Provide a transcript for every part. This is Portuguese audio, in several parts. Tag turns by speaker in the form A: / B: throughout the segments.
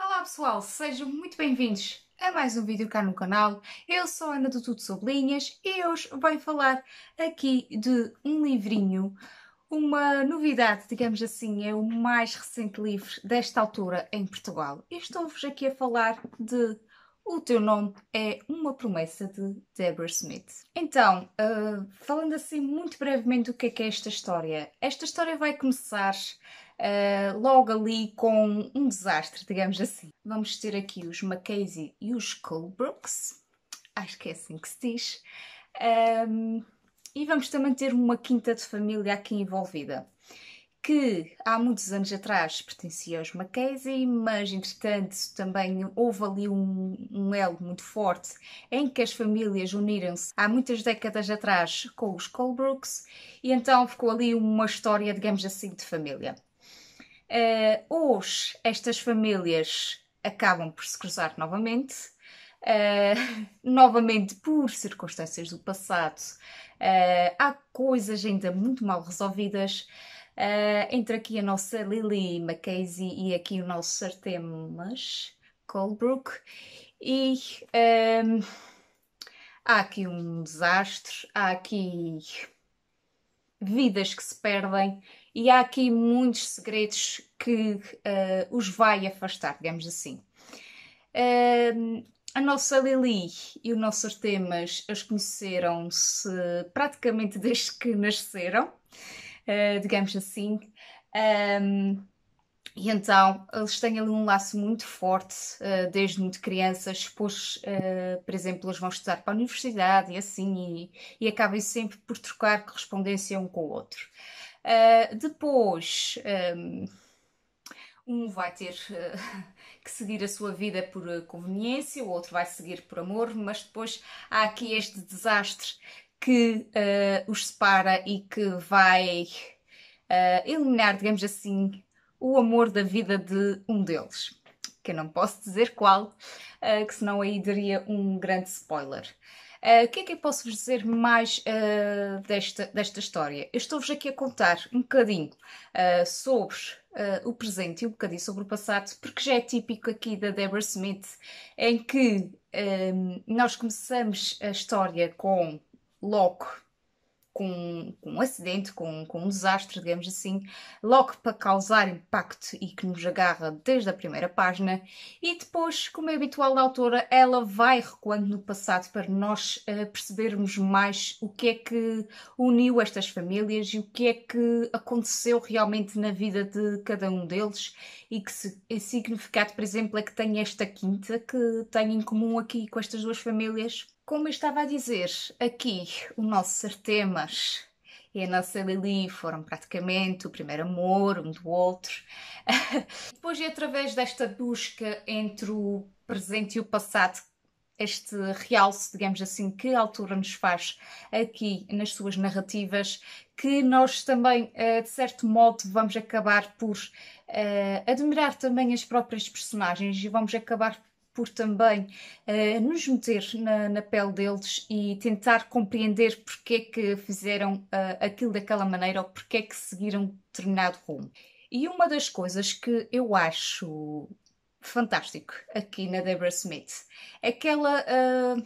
A: Olá pessoal, sejam muito bem-vindos a mais um vídeo cá no canal. Eu sou a Ana do Tudo Sobre Linhas e hoje vou falar aqui de um livrinho uma novidade, digamos assim, é o mais recente livro desta altura em Portugal. E estou-vos aqui a falar de o teu nome é uma promessa de Deborah Smith. Então, uh, falando assim muito brevemente do que é, que é esta história. Esta história vai começar uh, logo ali com um desastre, digamos assim. Vamos ter aqui os Mackenzie e os Colebrooks. acho que é assim que se diz. Um, ehm, e vamos também ter uma quinta de família aqui envolvida que há muitos anos atrás pertencia aos Mackenzie, mas entretanto também houve ali um, um elo muito forte em que as famílias uniram-se há muitas décadas atrás com os Colbrooks e então ficou ali uma história, digamos assim, de família. Uh, hoje estas famílias acabam por se cruzar novamente, uh, novamente por circunstâncias do passado. Uh, há coisas ainda muito mal resolvidas. Uh, eh, entre aqui a nossa Lily Mackenzie e aqui o nosso Sartemas Colebrook. E um, ehm, há aqui um desastre, há aqui vidas que se perdem e há aqui muitos segredos que uh, os vai afastar, digamos assim. Ehm, a nossa Lili e o nosso Artemas as conheceram-se praticamente desde que nasceram. Eh, digamos assim. Um, e então eles têm ali um laço muito forte, uh, desde muito crianças, pois, uh, por exemplo, eles vão estudar para a universidade e assim, e, e acabam sempre por trocar correspondência um com o outro. Uh, depois, um, um vai ter que seguir a sua vida por conveniência, o outro vai seguir por amor, mas depois há aqui este desastre que uh, os separa e que vai uh, eliminar, digamos assim, o amor da vida de um deles. Que eu não posso dizer qual, uh, que senão aí daria um grande spoiler. o que é que eu posso vos dizer mais desta, desta história? Eu estou-vos aqui a contar um bocadinho sobre Uh, o presente e um bocadinho sobre o passado, porque já é típico aqui da Deborah Smith, em que um, nós começamos a história com Locke, com, com um acidente, com, com um desastre, digamos assim, Locke para causar impacto e que nos agarra desde a primeira página, e depois, como é habitual da autora, ela vai recuando no passado para nós uh, percebermos mais o que é que uniu estas famílias e o que é que aconteceu realmente na vida de cada um deles e que se, significado, por exemplo, é que tem esta quinta que tem em comum aqui com estas duas famílias como eu estava a dizer, aqui o nosso Sartemas e a nossa Lili foram praticamente o primeiro amor um do outro. Depois, é através desta busca entre o presente e o passado, este realce, digamos assim, que a altura nos faz aqui nas suas narrativas, que nós também, eh, de certo modo, vamos acabar por eh, admirar também as próprias personagens e vamos acabar por também uh, nos meter na, na, pele deles e tentar compreender porque é que fizeram uh, aquilo daquela maneira ou porque é que seguiram determinado rumo. E uma das coisas que eu acho fantástico aqui na Deborah Smith é que ela uh,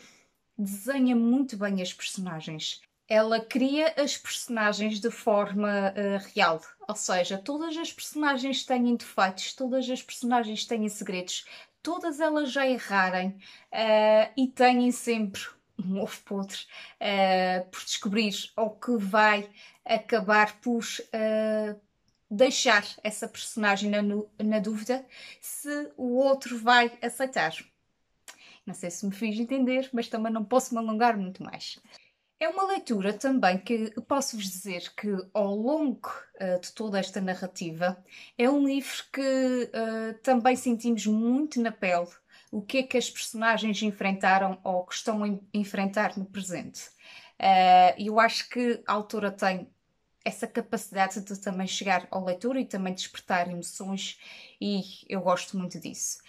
A: desenha muito bem as personagens. Ela cria as personagens de forma real, ou seja, todas as personagens têm defeitos, todas as personagens têm segredos, todas elas já errarem uh, e têm sempre um ovo podre uh, por descobrir ou que vai acabar por uh, deixar essa personagem na, na, dúvida se o outro vai aceitar. Não sei se me fiz entender, mas também não posso me alongar muito mais. É uma leitura também que posso-vos dizer que, ao longo uh, de toda esta narrativa, é um livro que uh, também sentimos muito na pele o que é que as personagens enfrentaram ou que estão a enfrentar no presente. E eh, eu acho que a autora tem essa capacidade de também chegar ao leitor e também despertar emoções, e eu gosto muito disso.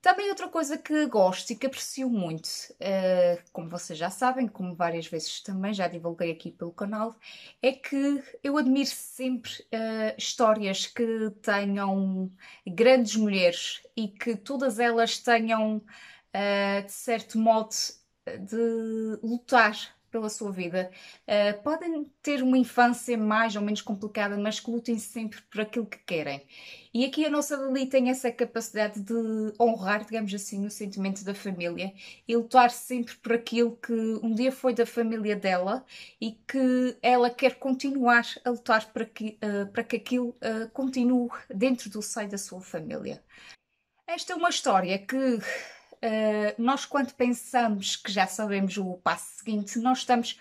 A: Também outra coisa que gosto e que aprecio muito, uh, como vocês já sabem, como várias vezes também já divulguei aqui pelo canal, é que eu admiro sempre uh, histórias que tenham grandes mulheres e que todas elas tenham, uh, de certo modo, de lutar pela sua vida. Uh, podem ter uma infância mais ou menos complicada, mas que lutem sempre por aquilo que querem. E aqui a nossa Lili tem essa capacidade de honrar, digamos assim, o sentimento da família e lutar sempre por aquilo que um dia foi da família dela e que ela quer continuar a lutar para que, uh, para que aquilo uh, continue dentro do seio da sua família. Esta é uma história que eh, nós, quando pensamos que já sabemos o passo seguinte, nós estamos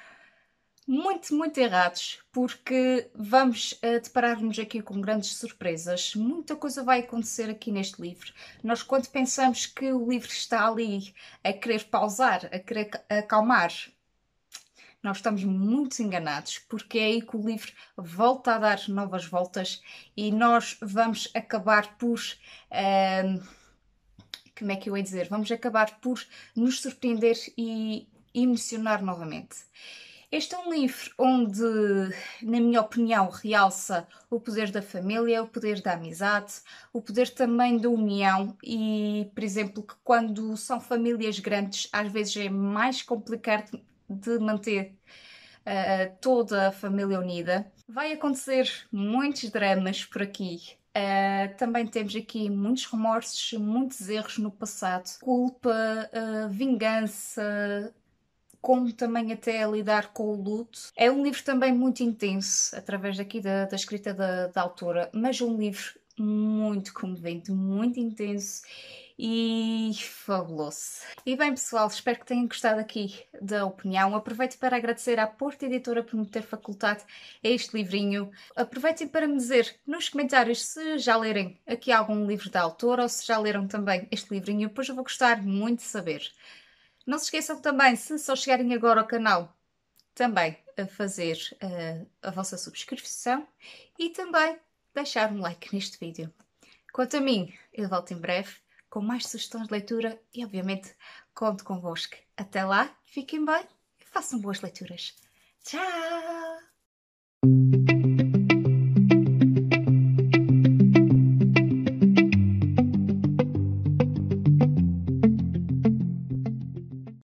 A: muito, muito errados, porque vamos uh, deparar-nos aqui com grandes surpresas. Muita coisa vai acontecer aqui neste livro. Nós, quando pensamos que o livro está ali a querer pausar, a querer acalmar, nós estamos muito enganados, porque é aí que o livro volta a dar novas voltas e nós vamos acabar por. Uh, como é que eu ia dizer, vamos acabar por nos surpreender e emocionar novamente. Este é um livro onde, na minha opinião, realça o poder da família, o poder da amizade, o poder também da união e, por exemplo, que quando são famílias grandes, às vezes é mais complicado de manter uh, toda a família unida. Vai acontecer muitos dramas por aqui, Uh, também temos aqui muitos remorsos, muitos erros no passado, culpa, uh, vingança, como também até lidar com o luto. É um livro também muito intenso, através daqui da, da escrita da, da autora, mas um livro muito comovente, muito intenso e fabuloso. E bem pessoal, espero que tenham gostado aqui da opinião. Aproveito para agradecer à Porta Editora por me ter facultado este livrinho. Aproveitem para me dizer nos comentários se já lerem aqui algum livro da autora ou se já leram também este livrinho, pois eu vou gostar muito de saber. Não se esqueçam também, se só chegarem agora ao canal, também a fazer uh, a vossa subscrição e também deixar um like neste vídeo. Quanto a mim, eu volto em breve com mais sugestões de leitura e, obviamente, conto convosco. Até lá, fiquem bem e façam boas leituras. Tchau!